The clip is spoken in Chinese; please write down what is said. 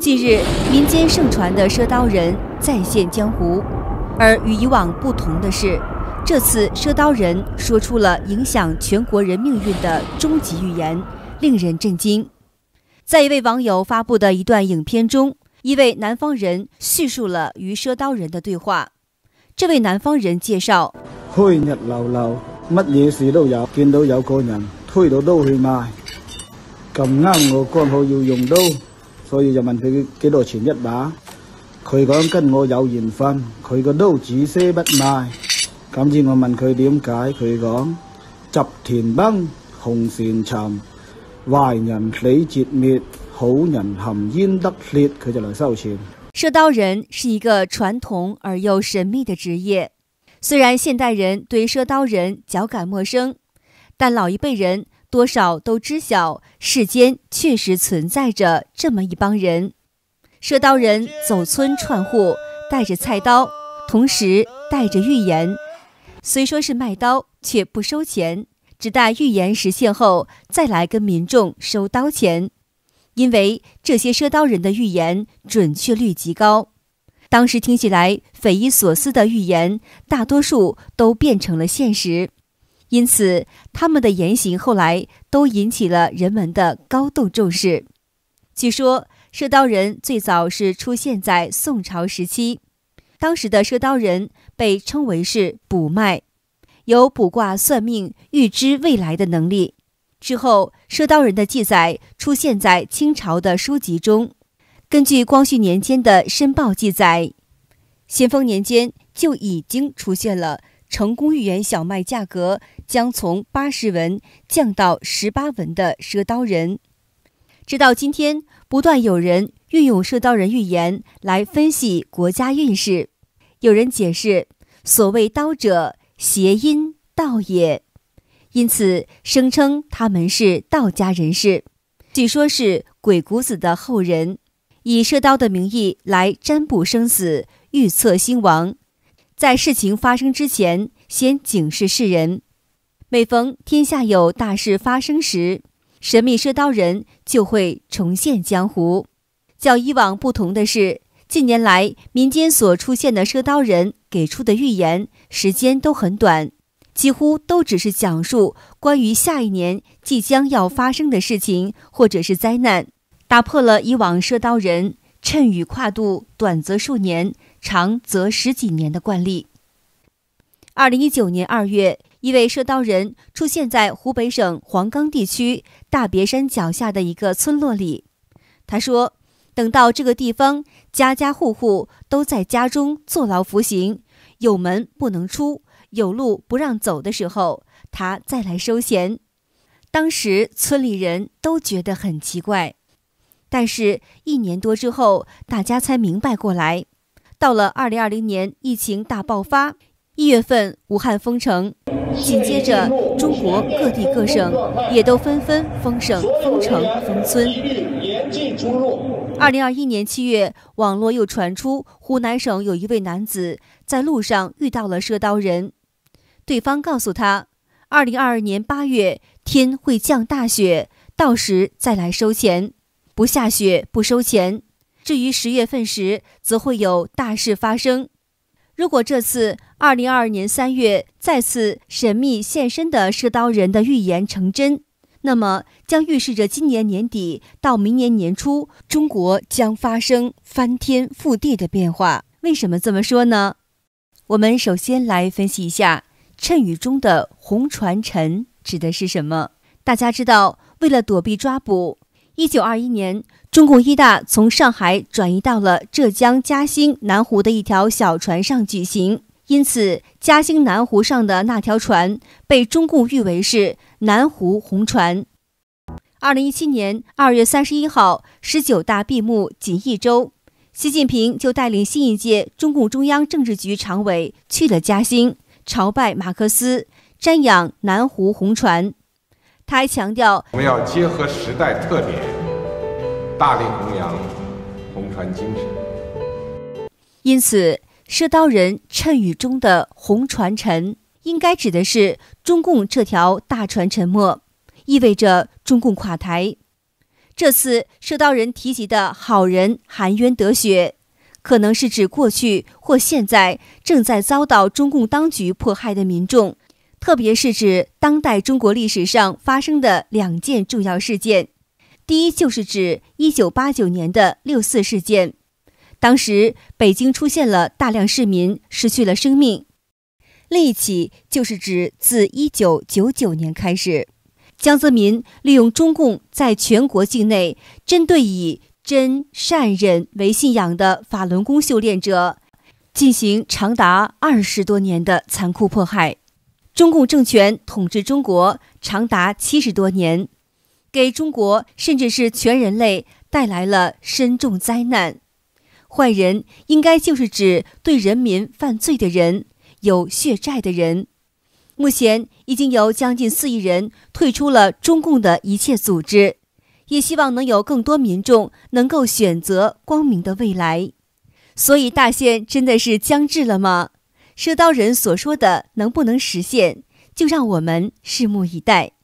近日，民间盛传的赊刀人再现江湖，而与以往不同的是，这次赊刀人说出了影响全国人命运的终极预言，令人震惊。在一位网友发布的一段影片中，一位南方人叙述了与赊刀人的对话。这位南方人介绍：，开日流流，乜嘢事都有，见到有个人推到刀去卖，咁啱我刚好要用刀。所以就問佢幾多錢一把，佢講跟我有緣分，佢個刀只些不賣。咁至我問佢點解，佢講集田崩紅線沉，壞人死绝滅，好人含煙得雪，佢就嚟收钱。射刀人是一個傳統而又神秘的職業，雖然現代人對射刀人較感陌生，但老一輩人。多少都知晓，世间确实存在着这么一帮人——赊刀人，走村串户，带着菜刀，同时带着预言。虽说是卖刀，却不收钱，只待预言实现后再来跟民众收刀钱。因为这些赊刀人的预言准确率极高，当时听起来匪夷所思的预言，大多数都变成了现实。因此，他们的言行后来都引起了人们的高度重视。据说，射刀人最早是出现在宋朝时期，当时的射刀人被称为是卜脉，有卜卦算命、预知未来的能力。之后，射刀人的记载出现在清朝的书籍中。根据光绪年间的申报记载，咸丰年间就已经出现了成功预言小麦价格。将从八十文降到十八文的赊刀人，直到今天，不断有人运用赊刀人预言来分析国家运势。有人解释，所谓“刀”者，谐音“道”也，因此声称他们是道家人士，据说，是鬼谷子的后人，以赊刀的名义来占卜生死、预测兴亡，在事情发生之前，先警示世人。每逢天下有大事发生时，神秘射刀人就会重现江湖。较以往不同的是，近年来民间所出现的射刀人给出的预言时间都很短，几乎都只是讲述关于下一年即将要发生的事情或者是灾难，打破了以往射刀人趁雨跨度短则数年，长则十几年的惯例。二零一九年二月。一位赊刀人出现在湖北省黄冈地区大别山脚下的一个村落里。他说：“等到这个地方家家户户都在家中坐牢服刑，有门不能出，有路不让走的时候，他再来收钱。”当时村里人都觉得很奇怪，但是一年多之后，大家才明白过来。到了二零二零年，疫情大爆发。一月份，武汉封城，紧接着中国各地各省也都纷纷封省、封城、封村。二零二一年七月，网络又传出湖南省有一位男子在路上遇到了赊刀人，对方告诉他，二零二二年八月天会降大雪，到时再来收钱；不下雪不收钱。至于十月份时，则会有大事发生。如果这次二零二二年三月再次神秘现身的射刀人的预言成真，那么将预示着今年年底到明年年初，中国将发生翻天覆地的变化。为什么这么说呢？我们首先来分析一下谶语中的“红船沉”指的是什么。大家知道，为了躲避抓捕。一九二一年，中共一大从上海转移到了浙江嘉兴南湖的一条小船上举行，因此嘉兴南湖上的那条船被中共誉为是南湖红船。二零一七年二月三十一号，十九大闭幕仅一周，习近平就带领新一届中共中央政治局常委去了嘉兴，朝拜马克思，瞻仰南湖红船。他还强调，我们要结合时代特点。大力弘扬红船精神。因此，射刀人谶语中的“红船沉”应该指的是中共这条大船沉没，意味着中共垮台。这次射刀人提及的好人含冤得雪，可能是指过去或现在正在遭到中共当局迫害的民众，特别是指当代中国历史上发生的两件重要事件。第一就是指一九八九年的六四事件，当时北京出现了大量市民失去了生命。另一起就是指自一九九九年开始，江泽民利用中共在全国境内针对以真善忍为信仰的法轮功修炼者，进行长达二十多年的残酷迫害。中共政权统治中国长达七十多年。给中国，甚至是全人类带来了深重灾难。坏人应该就是指对人民犯罪的人，有血债的人。目前已经有将近四亿人退出了中共的一切组织，也希望能有更多民众能够选择光明的未来。所以，大限真的是将至了吗？赊刀人所说的能不能实现，就让我们拭目以待。